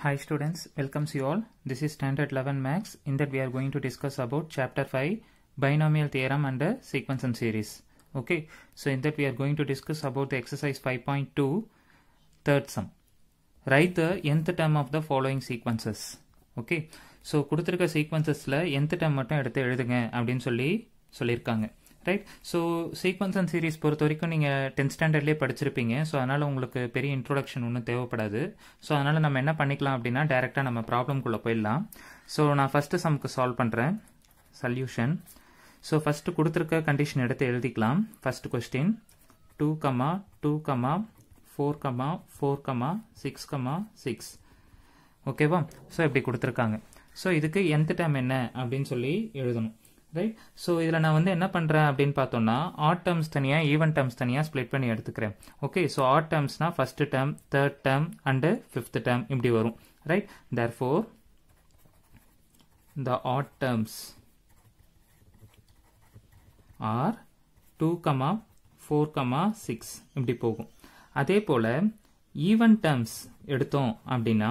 Hi students, welcomes you all. This is standard 11 max in that we are going to discuss about chapter 5 binomial theorem and the sequence and series. Okay, so in that we are going to discuss about the exercise 5.2 third sum. Write the nth term of the following sequences. Okay, so கொடுத்திருக்க sequences ல nth term மட்டும் எடுத்து எழுதுங்க அப்படின்னு சொல்லி சொல்லியிருக்காங்க right so sequence and series பொறுத்த வரைக்கும் நீங்கள் டென்த் ஸ்டாண்டர்ட்லேயே படிச்சிருப்பீங்க ஸோ அதனால் உங்களுக்கு பெரிய இன்ட்ரோடக்ஷன் ஒன்றும் தேவைப்படாது ஸோ அதனால் நம்ம என்ன பண்ணிக்கலாம் அப்படின்னா டேரெக்டாக நம்ம ப்ராப்ளம்குள்ளே போயிடலாம் ஸோ நான் ஃபஸ்ட்டு சம்க்கு சால்வ் பண்ணுறேன் சல்யூஷன் ஸோ ஃபஸ்ட்டு கொடுத்துருக்க கண்டிஷன் எடுத்து எழுதிக்கலாம் first question two comma two comma four comma four comma six comma six ஓகேவா ஸோ இப்படி கொடுத்துருக்காங்க ஸோ இதுக்கு எந்த டைம் என்ன அப்படின்னு சொல்லி எழுதணும் ரைட் ஸோ இதில் நான் வந்து என்ன பண்ணுறேன் அப்படின்னு பார்த்தோம்னா ஆட் டேர்ம்ஸ் தனியாக ஈவன் டேர்ம்ஸ் தனியாக ஸ்ப்ளிட் பண்ணி எடுத்துக்கிறேன் ஓகே ஸோ ஆட் டேர்ம்ஸ்னால் first term third term and fifth term இப்படி வரும் right therefore the odd terms are two comma four comma six இப்படி போகும் அதே போல் ஈவன் டேர்ம்ஸ் எடுத்தோம் அப்படின்னா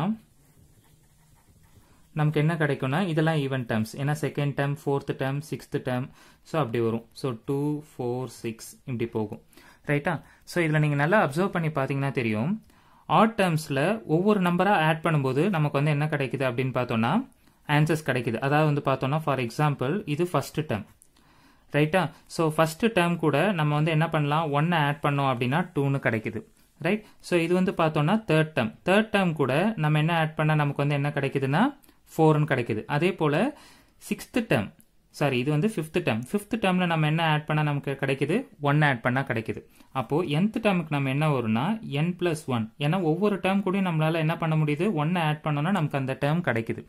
நமக்கு என்ன கிடைக்கும்னா இதெல்லாம் ஈவன் டேர்ம்ஸ் ஏன்னா second term fourth term sixth term so அப்படி வரும் ஸோ டூ ஃபோர் சிக்ஸ் இப்படி போகும் ரைட்டா ஸோ இதில் நீங்கள் நல்லா அப்சர்வ் பண்ணி பார்த்தீங்கன்னா தெரியும் ஆட் டேர்ம்ஸில் ஒவ்வொரு நம்பராக ஆட் பண்ணும்போது நமக்கு வந்து என்ன கிடைக்குது அப்படின்னு பார்த்தோன்னா ஆன்சர்ஸ் கிடைக்குது அதாவது வந்து பார்த்தோன்னா ஃபார் எக்ஸாம்பிள் இது ஃபஸ்ட்டு டேர்ம் ரைட்டா ஸோ ஃபஸ்ட்டு டேர்ம் கூட நம்ம வந்து என்ன பண்ணலாம் ஒன்னை ஆட் பண்ணோம் அப்படின்னா டூன்னு கிடைக்குது ரைட் ஸோ இது வந்து பார்த்தோன்னா தேர்ட் டேர்ம் தேர்ட் டேர்ம் கூட நம்ம என்ன ஆட் பண்ணால் நமக்கு வந்து என்ன கிடைக்குதுன்னா ஃபோர்னு கிடைக்குது அதே போல் சிக்ஸ்த்து டேர்ம் சாரி இது வந்து ஃபிஃப்த்து டேர்ம் ஃபிஃப்த்து டேர்மில் நம்ம என்ன ஆட் பண்ணால் நமக்கு கிடைக்குது ஒன் ஆட் பண்ணால் கிடைக்குது அப்போது என்த் டேர்முக்கு நம்ம என்ன வரும்னா என் ப்ளஸ் ஒன் ஏன்னா ஒவ்வொரு டேர்ம் கூடயும் நம்மளால் என்ன பண்ண முடியுது ஒன்னை ஆட் பண்ணோன்னா நமக்கு அந்த டேர்ம் கிடைக்குது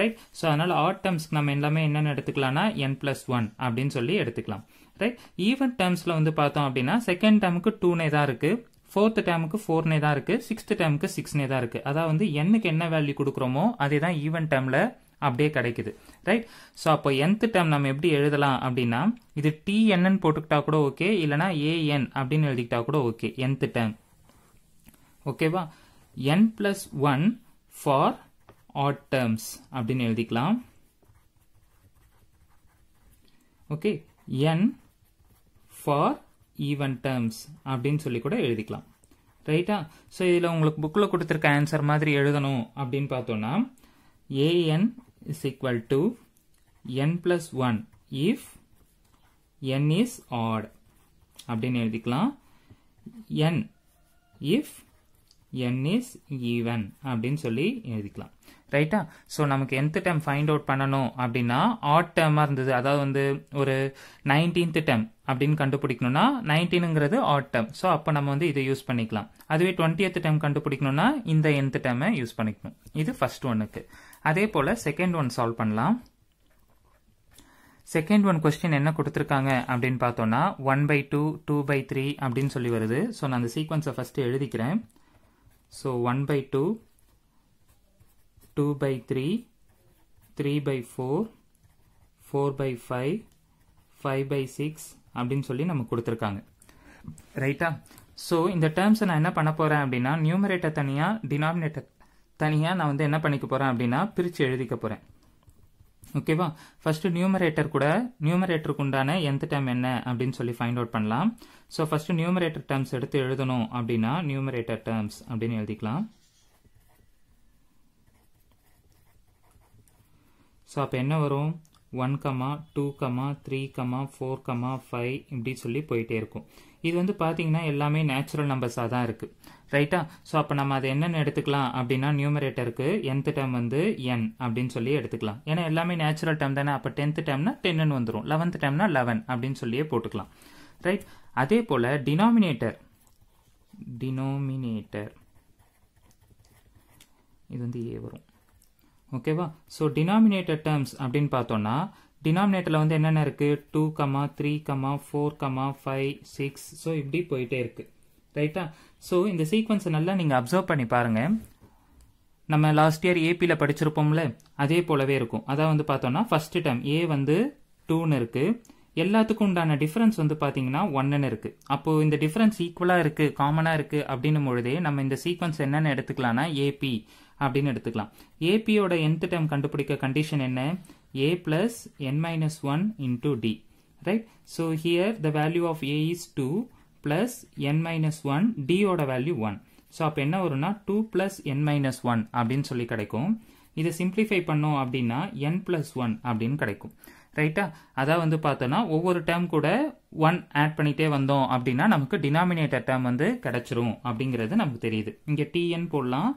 ரைட் ஸோ அதனால் ஆட் டேர்ம்ஸ்க்கு நம்ம எல்லாமே என்னென்னு எடுத்துக்கலாம்னா என் ப்ளஸ் ஒன் அப்படின்னு சொல்லி எடுத்துக்கலாம் ரைட் ஈவன் டேர்ம்ஸில் வந்து பார்த்தோம் அப்படின்னா செகண்ட் டேர்முக்கு டூனே தான் இருக்குது ஃபோர்த்து டேமுக்கு ஃபோர்னே தான் இருக்குது சிக்ஸ்த்து டேமுக்கு சிக்ஸ்னே தான் இருக்குது அதாவது வந்து என்னுக்கு என்ன வேல்யூ கொடுக்குறோமோ அதே தான் ஈவன் டேமில் அப்படியே கிடைக்குது ரைட் ஸோ அப்போ என்த்து டேம் நம்ம எப்படி எழுதலாம் அப்படின்னா இது டிஎன்என்னு போட்டுக்கிட்டா கூட ஓகே இல்லைனா ஏஎன் அப்படின்னு எழுதிக்கிட்டா கூட ஓகே என்த்து டேம் ஓகேவா n plus one for odd terms அப்படின்னு எழுதிக்கலாம் okay n for even terms அப்படின்னு சொல்லி கூட எழுதிக்கலாம் ரைட்டா ஸோ இதில் உங்களுக்கு புக்கில் கொடுத்துருக்க ஆன்சர் மாதிரி எழுதணும் அப்படின்னு பார்த்தோன்னா a n is equal to n plus one if n is odd அப்படின்னு எழுதிக்கலாம் n if n is even அப்படின்னு சொல்லி எழுதிக்கலாம் ரைட்டா ஸோ நமக்கு எந்த டேம் ஃபைண்ட் அவுட் பண்ணணும் அப்படின்னா ஆட் டேமாக இருந்தது அதாவது வந்து ஒரு நைன்டீன்த் டேம் அப்படின்னு கண்டுபிடிக்கணும்னா நைன்டீனுங்கிறது ஆட் டேம் ஸோ அப்போ நம்ம வந்து இதை யூஸ் பண்ணிக்கலாம் அதுவே டுவெண்ட்டி எத்து டேம் கண்டுபிடிக்கணும்னா இந்த எந்த டேமை யூஸ் பண்ணிக்கணும் இது ஃபர்ஸ்ட் ஒன்னுக்கு அதே போல் செகண்ட் ஒன் சால்வ் பண்ணலாம் செகண்ட் ஒன் கொஸ்டின் என்ன கொடுத்துருக்காங்க அப்படின்னு பார்த்தோம்னா one by two two by three அப்படின்னு சொல்லி வருது ஸோ நான் அந்த சீக்வன்ஸை ஃபஸ்ட்டு எழுதிக்கிறேன் so one by two 2 by 3, 3 by 4, 4 by 5, 5 by 6 அப்படின்னு சொல்லி நம்ம கொடுத்துருக்காங்க ரைட்டா ஸோ இந்த டேர்ம்ஸை நான் என்ன பண்ண போகிறேன் அப்படின்னா நியூமரேட்டர் தனியாக டினாமினேட்டர் தனியாக நான் வந்து என்ன பண்ணிக்க போகிறேன் அப்படின்னா பிரித்து எழுதிக்க போகிறேன் ஓகேவா ஃபஸ்ட்டு நியூமரேட்டர் கூட நியூமரேட்டருக்கு உண்டான எந்த term என்ன அப்படின்னு சொல்லி find அவுட் பண்ணலாம் ஸோ ஃபஸ்ட்டு நியூமரேட்டர் டேர்ம்ஸ் எடுத்து எழுதணும் அப்படின்னா நியூமரேட்டர் டேர்ம்ஸ் அப்படின்னு எழுதிக்கலாம் ஸோ அப்போ என்ன வரும் one comma two comma three comma four comma five இப்படி சொல்லி போயிட்டே இருக்கும் இது வந்து பார்த்தீங்கன்னா எல்லாமே நேச்சுரல் நம்பர்ஸாக தான் இருக்குது ரைட்டா ஸோ அப்போ நம்ம அதை என்னென்னு எடுத்துக்கலாம் அப்படின்னா நியூமரேட்டருக்கு எந்த டேம் வந்து என் அப்படின்னு சொல்லி எடுத்துக்கலாம் ஏன்னா எல்லாமே நேச்சுரல் டேம் தானே அப்போ டென்த்து டைம்னா டென்னு வந்துடும் லெவன்த் டைம்னா லெவன் அப்படின்னு சொல்லியே போட்டுக்கலாம் ரைட் அதே போல் டினாமினேட்டர் டினோமினேட்டர் இது வந்து ஏ வரும் ஓகேவா ஸோ டினாமினேட்டட் டேர்ம்ஸ் அப்படின்னு பார்த்தோன்னா டினாமினேட்டரில் வந்து என்னென்ன இருக்குது two comma three comma four comma five six so இப்படி போயிட்டே இருக்குது ரைட்டா ஸோ இந்த சீக்வன்ஸை நல்லா நீங்கள் அப்சர்வ் பண்ணி பாருங்கள் நம்ம லாஸ்ட் இயர் ஏபியில் படிச்சிருப்போம்ல அதே போலவே இருக்கும் அதான் வந்து பார்த்தோம்னா ஃபஸ்ட்டு டேர்ம் ஏ வந்து டூன்னு இருக்குது எல்லாத்துக்கும் உண்டான டிஃப்ரென்ஸ் வந்து பார்த்தீங்கன்னா ஒன்னுன்னு இருக்குது அப்போது இந்த டிஃப்ரென்ஸ் ஈக்குவலாக இருக்குது காமனாக இருக்குது அப்படின்னும் பொழுதே நம்ம இந்த சீக்வன்ஸ் என்னென்ன எடுத்துக்கலாம்னா ஏபி அப்படின்னு எடுத்துக்கலாம் ஏபியோட என்த் டேர்ம் கண்டுபிடிக்க கண்டிஷன் என்ன a plus n minus one into d right so here the value of a is two plus n minus one டியோட வேல்யூ ஒன் ஸோ அப்போ என்ன வரும்னா two plus n minus one அப்படின்னு சொல்லி கிடைக்கும் இதை சிம்பிளிஃபை பண்ணோம் அப்படின்னா என் பிளஸ் ஒன் அப்படின்னு கிடைக்கும் ரைட்டா அதான் வந்து பார்த்தோன்னா ஒவ்வொரு டேர்ம் கூட ஒன் ஆட் பண்ணிட்டே வந்தோம் அப்படின்னா நமக்கு டினாமினேட்டர் டேர்ம் வந்து கிடைச்சிரும் அப்படிங்கிறது நமக்கு தெரியுது இங்கே டிஎன் போடலாம்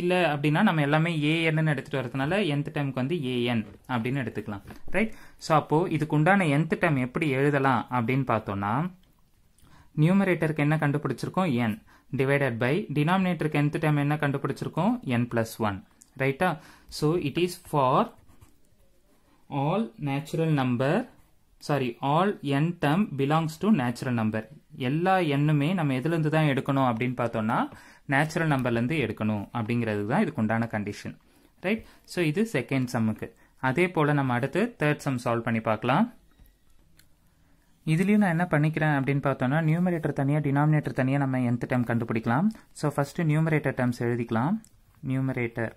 இல்லை அப்படின்னா நம்ம எல்லாமே ஏஎன்னு எடுத்துகிட்டு வரதுனால எந்த டைமுக்கு வந்து ஏஎன் அப்படின்னு எடுத்துக்கலாம் ரைட் ஸோ அப்போது இதுக்கு உண்டான எந்த டைம் எப்படி எழுதலாம் அப்படின்னு பார்த்தோம்னா நியூமரேட்டருக்கு என்ன கண்டுபிடிச்சிருக்கோம் என் டிவைடட் பை டினாமினேட்டருக்கு எந்த டைம் என்ன கண்டுபிடிச்சிருக்கோம் என் பிளஸ் ஒன் ரைட்டா so it is for all natural number sorry all n term belongs to natural number எல்லா எண்ணுமே நம்ம எதுலேருந்து தான் எடுக்கணும் அப்படின்னு பார்த்தோம்னா நேச்சுரல் நம்பர்லேருந்து எடுக்கணும் அப்படிங்கிறது தான் இதுக்கு உண்டான கண்டிஷன் ரைட் ஸோ இது செகண்ட் சம்முக்கு அதே போல் நம்ம அடுத்து தேர்ட் சம் சால்வ் பண்ணி பார்க்கலாம் இதுலேயும் நான் என்ன பண்ணிக்கிறேன் அப்படின்னு பார்த்தோன்னா நியூமரேட்டர் தனியாக டினாமினேட்டர் தனியாக நம்ம எந்த டைம் கண்டுபிடிக்கலாம் ஸோ ஃபஸ்ட்டு நியூமரேட்டர் டேர்ம்ஸ் எழுதிக்கலாம் நியூமரேட்டர்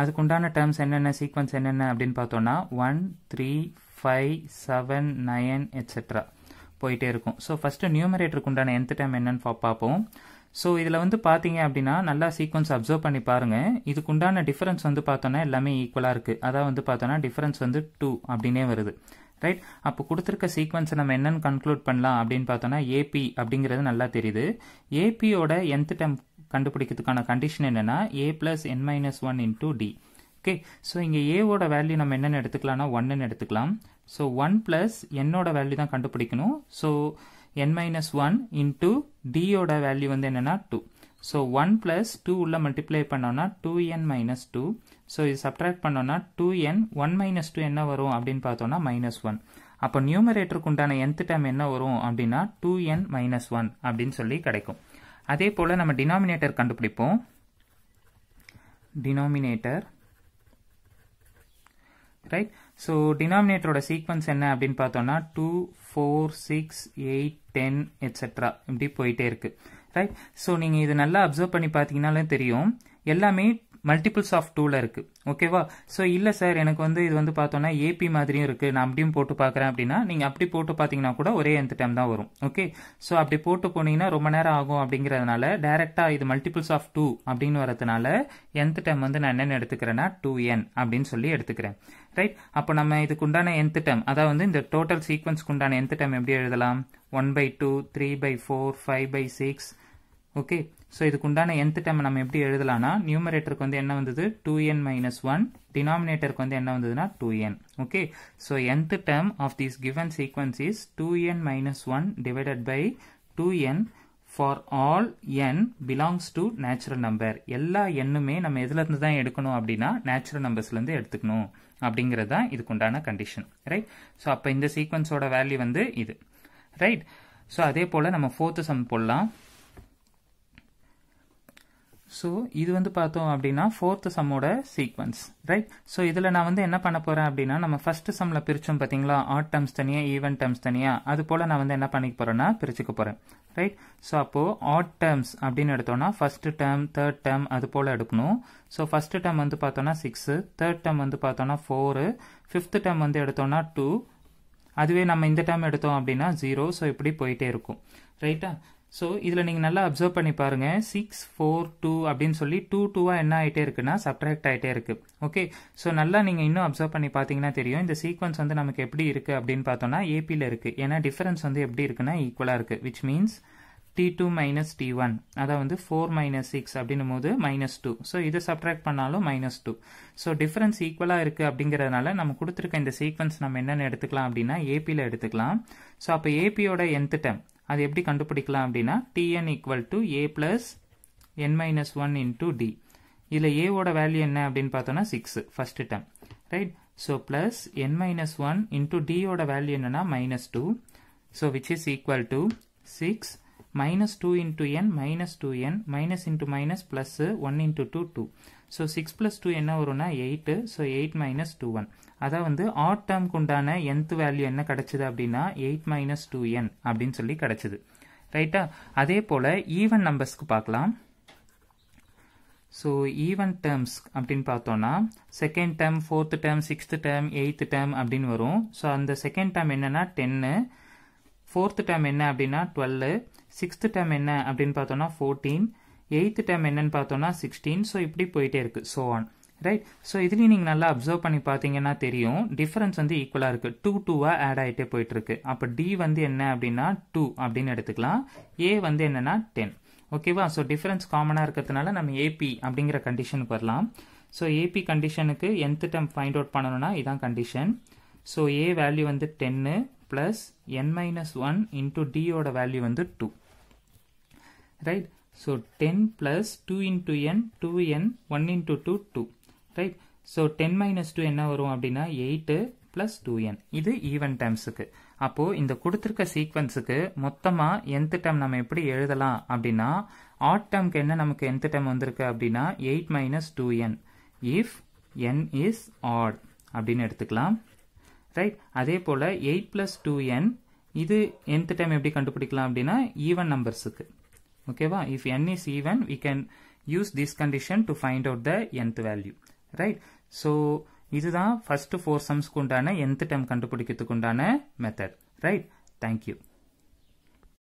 அதுக்கு உண்டான டேர்ம்ஸ் என்னென்ன சீக்வன்ஸ் என்னென்ன அப்படின்னு பார்த்தோன்னா one three five seven nine etcetera போயிட்டே இருக்கும் ஸோ ஃபஸ்ட்டு நியூமரேட்டருக்கு உண்டான எந்த டைம் என்னென்னு பார்ப்போம் ஸோ இதில் வந்து பார்த்தீங்க அப்படின்னா நல்லா சீக்வன்ஸ் அப்சர்வ் பண்ணி பாருங்கள் இதுக்குண்டான டிஃபரன்ஸ் வந்து பார்த்தோன்னா எல்லாமே ஈக்குவலாக இருக்குது அதான் வந்து பார்த்தோன்னா டிஃபரன்ஸ் வந்து டூ அப்படின்னே வருது ரைட் அப்போ கொடுத்துருக்க சீக்வன்ஸை நம்ம என்னென்னு கன்க்ளூட் பண்ணலாம் அப்படின்னு பார்த்தோன்னா ஏபி அப்படிங்கிறது நல்லா தெரியுது ஏபியோட எந்த டைம் கண்டுபிடிக்கிறதுக்கான கண்டிஷன் என்னென்னா a plus n minus one into d okay so இங்கே ஏவோட வேல்யூ நம்ம என்னென்னு எடுத்துக்கலாம்னா ஒன்னுன்னு எடுத்துக்கலாம் ஸோ ஒன் ப்ளஸ் என்னோட வேல்யூ தான் கண்டுபிடிக்கணும் so n minus one d டியோட வேல்யூ வந்து என்னென்னா two so one plus two உள்ள multiply பண்ணோன்னா two n minus two so இது subtract பண்ணோன்னா two n one minus two என்ன வரும் அப்படின்னு பார்த்தோன்னா மைனஸ் ஒன் அப்போ நியூமரேட்டருக்கு உண்டான எந்த என்ன வரும் அப்படின்னா டூ என் மைனஸ் ஒன் அப்படின்னு சொல்லி கிடைக்கும் அதே போல் நம்ம டினாமினேட்டர் கண்டுபிடிப்போம் right ரைட் ஸோ டினாமினேட்டரோட sequence என்ன அப்படின்னு பார்த்தோன்னா two four six eight ten etcetera இப்படி போயிட்டே இருக்குது ரைட் ஸோ நீங்கள் இது நல்லா அப்சர்வ் பண்ணி பார்த்தீங்கனாலே தெரியும் எல்லாமே மல்டிபிள்ஸ் ஆஃப் டூவில் இருக்குது ஓகேவா ஸோ இல்லை சார் எனக்கு வந்து இது வந்து பார்த்தோன்னா ஏபி மாதிரியும் இருக்குது நான் அப்படியும் போட்டு பார்க்குறேன் அப்படின்னா நீங்கள் அப்படி போட்டு பார்த்தீங்கன்னா கூட ஒரே எந்த டைம் தான் வரும் ஓகே ஸோ அப்படி போட்டு போனீங்கன்னா ரொம்ப நேரம் ஆகும் அப்படிங்கிறதுனால டேரெக்டாக இது மல்டிபிள்ஸ் ஆஃப் டூ அப்படின்னு வரதுனால எந்த டைம் வந்து நான் என்னென்னு எடுத்துக்கிறேன்னா டூ என் அப்படின்னு சொல்லி எடுத்துக்கிறேன் ரைட் அப்போ நம்ம இதுக்குண்டான எந்த டேம் அதாவது வந்து இந்த டோட்டல் சீக்வன்ஸ்க்கு உண்டான எந்த டேம் எப்படி எழுதலாம் one by two three by four five by six okay so இதுக்குண்டான எந்த டேம் நம்ம எப்படி எழுதலாம்னா நியூமரேட்டருக்கு வந்து என்ன வந்தது டூ என் மைனஸ் ஒன் டினாமினேட்டருக்கு வந்து என்ன வந்ததுன்னா two n okay so nth term of these given sequence is two n minus one divided by two n for all n belongs to natural number எல்லா எண்ணுமே நம்ம எதுலேருந்து தான் எடுக்கணும் அப்படின்னா நேச்சுரல் நம்பர்ஸ்லேருந்து எடுத்துக்கணும் அப்படிங்கிறது தான் இதுக்கு உண்டான கண்டிஷன் ரைட் ஸோ அப்போ இந்த சீக்வன்ஸோட வேல்யூ வந்து இது ரைட் ஸோ அதே போல் நம்ம ஃபோர்த்து சம் போடலாம் ஸோ இது வந்து பார்த்தோம் அப்படின்னா ஃபோர்த்து சம்மோட சீக்வன்ஸ் ரைட் ஸோ இதில் நான் வந்து என்ன பண்ண போகிறேன் அப்படின்னா நம்ம ஃபர்ஸ்ட் சம்மில் பிரித்தோம் பார்த்தீங்களா ஆட் டேர்ம்ஸ் தனியாக ஈவென்ட் டேர்ம்ஸ் தனியாக அது போல் நான் வந்து என்ன பண்ணிக்க போகிறேன்னா பிரிச்சுக்க போகிறேன் ரைட் ஸோ அப்போது ஆட் டேர்ம்ஸ் அப்படின்னு எடுத்தோம்னா ஃபர்ஸ்ட் டேர்ம் தேர்ட் டேர்ம் அது போல் எடுக்கணும் ஸோ ஃபர்ஸ்ட் டேர்ம் வந்து பார்த்தோன்னா சிக்ஸு தேர்ட் டேர்ம் வந்து பார்த்தோன்னா ஃபோரு ஃபிஃப்த் டேர்ம் வந்து எடுத்தோம்னா டூ அதுவே நம்ம இந்த டேர்ம் எடுத்தோம் அப்படின்னா ஜீரோ ஸோ இப்படி போயிட்டே இருக்கும் ரைட்டா ஸோ இதில் நீங்கள் நல்லா அப்சர்வ் பண்ணி பாருங்கள் சிக்ஸ் ஃபோர் டூ அப்படின்னு சொல்லி டூ டூவாக என்ன ஆகிட்டே இருக்குன்னா சப்ட்ராக்ட் ஆகிட்டே இருக்குது ஓகே ஸோ நல்லா நீங்கள் இன்னும் அப்சர்வ் பண்ணி பார்த்தீங்கன்னா தெரியும் இந்த சீக்வன்ஸ் வந்து நமக்கு எப்படி இருக்குது அப்படின்னு பார்த்தோன்னா ஏபியில் இருக்குது ஏன்னா டிஃபரன்ஸ் வந்து எப்படி இருக்குன்னா ஈக்குவலாக இருக்குது which means d two minus d one அதாவது வந்து ஃபோர் மைனஸ் சிக்ஸ் அப்படின்னும் போது மைனஸ் டூ ஸோ இதை சப்ட்ராக்ட் பண்ணாலும் மைனஸ் டூ ஸோ டிஃபரன்ஸ் ஈக்குவலாக இருக்குது அப்படிங்கிறதுனால நம்ம கொடுத்துருக்க இந்த சீக்வன்ஸ் நம்ம என்னென்ன எடுத்துக்கலாம் அப்படின்னா ஏபியில் எடுத்துக்கலாம் ஸோ அப்போ ஏபியோட எந்த டைம் அது எப்படி கண்டுபிடிக்கலாம் அப்படின்னா t n equal to a plus n minus one into d இதில் ஓட வேல்யூ என்ன அப்படின்னு பார்த்தோன்னா six first term right so plus n minus one into ஓட வேல்யூ என்னன்னா minus two so which is equal to six minus 2 into n minus 2n minus into minus plus 1 into 2 2 so 6 plus 2 என்ன வரும்னா 8 so 8 minus 2 1 அதா வந்து odd term குண்டான nth value என்ன கடச்சுது அப்படினா 8 minus 2n அப்படின் சொல்லி கடச்சுது ரைட்டா அதே போல even numbers கு பார்க்கலாம் so even terms அப்படின் பார்த்தோனா second term, fourth term, sixth term, eighth term அப்படின் வரும் so அந்த second term என்னனா 10 fourth term என்ன அப்படினா 12 சிக்ஸ்த்து டேம் என்ன அப்படின்னு பார்த்தோன்னா ஃபோர்டீன் எயித்து டேம் என்னன்னு பார்த்தோன்னா சிக்ஸ்டீன் ஸோ இப்படி போயிட்டே இருக்குது ஸோ ஆன் ரைட் ஸோ இதுலேயும் நீங்கள் நல்லா அப்சர்வ் பண்ணி பார்த்தீங்கன்னா தெரியும் டிஃபரன்ஸ் வந்து ஈக்குவலாக இருக்குது டூ டூவாக ஆட் ஆகிட்டே போயிட்டுருக்கு அப்போ டி வந்து என்ன அப்படின்னா டூ அப்படின்னு எடுத்துக்கலாம் ஏ வந்து என்னன்னா டென் ஓகேவா ஸோ டிஃபரன்ஸ் காமனாக இருக்கிறதுனால நம்ம ஏபி அப்படிங்கிற கண்டிஷனுக்கு வரலாம் ஸோ ஏபி கண்டிஷனுக்கு எந்த டைம் ஃபைண்ட் அவுட் பண்ணணும்னா இதான் கண்டிஷன் ஸோ ஏ வேல்யூ வந்து டென்னு plus n minus one into டியோட வேல்யூ வந்து two right? So 10 plus 2 into n, 2n, 1 into 2, 2, right? So 10 minus 2 என்ன வரும் அப்படின்னா 8 plus 2n. இது even termsுக்கு. அப்போ இந்த குடுத்திருக்க சீக்வன்ஸுக்கு மொத்தமா nth term நம்ம எப்படி எழுதலாம் அப்படின்னா odd termக்கு என்ன நமக்கு nth term வந்திருக்கு அப்படின்னா 8 minus 2n if n is odd அப்படின்னு எடுத்துக்கலாம் ரைட் அதே போல 8 plus 2n இது nth term எப்படி கண்டுபிடிக்கலாம் அப்படின்னா ஈவன் நம்பர்ஸுக்கு okay if n is even we can use this condition to find out the nth value right so இதுதான் ஃபர்ஸ்ட் ஃபோர் சம்ஸ்க்கு உண்டான nth டேம் கண்டுபிடிக்கிறதுக்கு உண்டான மெத்தட் ரைட் தேங்க்யூ